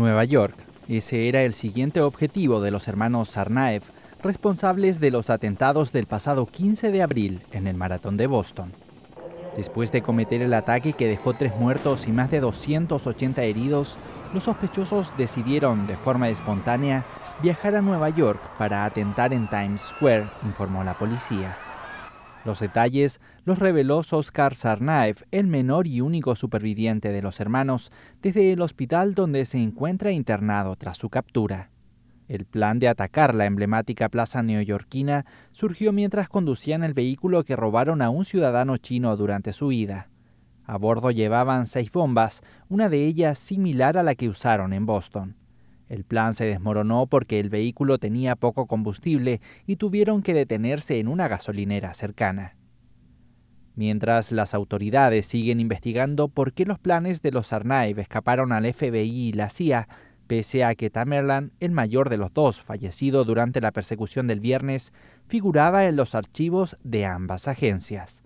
Nueva York. Ese era el siguiente objetivo de los hermanos Sarnaev, responsables de los atentados del pasado 15 de abril en el maratón de Boston. Después de cometer el ataque que dejó tres muertos y más de 280 heridos, los sospechosos decidieron de forma espontánea viajar a Nueva York para atentar en Times Square, informó la policía. Los detalles los reveló Oscar Sarnaev, el menor y único superviviente de los hermanos, desde el hospital donde se encuentra internado tras su captura. El plan de atacar la emblemática plaza neoyorquina surgió mientras conducían el vehículo que robaron a un ciudadano chino durante su ida. A bordo llevaban seis bombas, una de ellas similar a la que usaron en Boston. El plan se desmoronó porque el vehículo tenía poco combustible y tuvieron que detenerse en una gasolinera cercana. Mientras las autoridades siguen investigando por qué los planes de los Sarnaev escaparon al FBI y la CIA, pese a que Tamerlan, el mayor de los dos, fallecido durante la persecución del viernes, figuraba en los archivos de ambas agencias.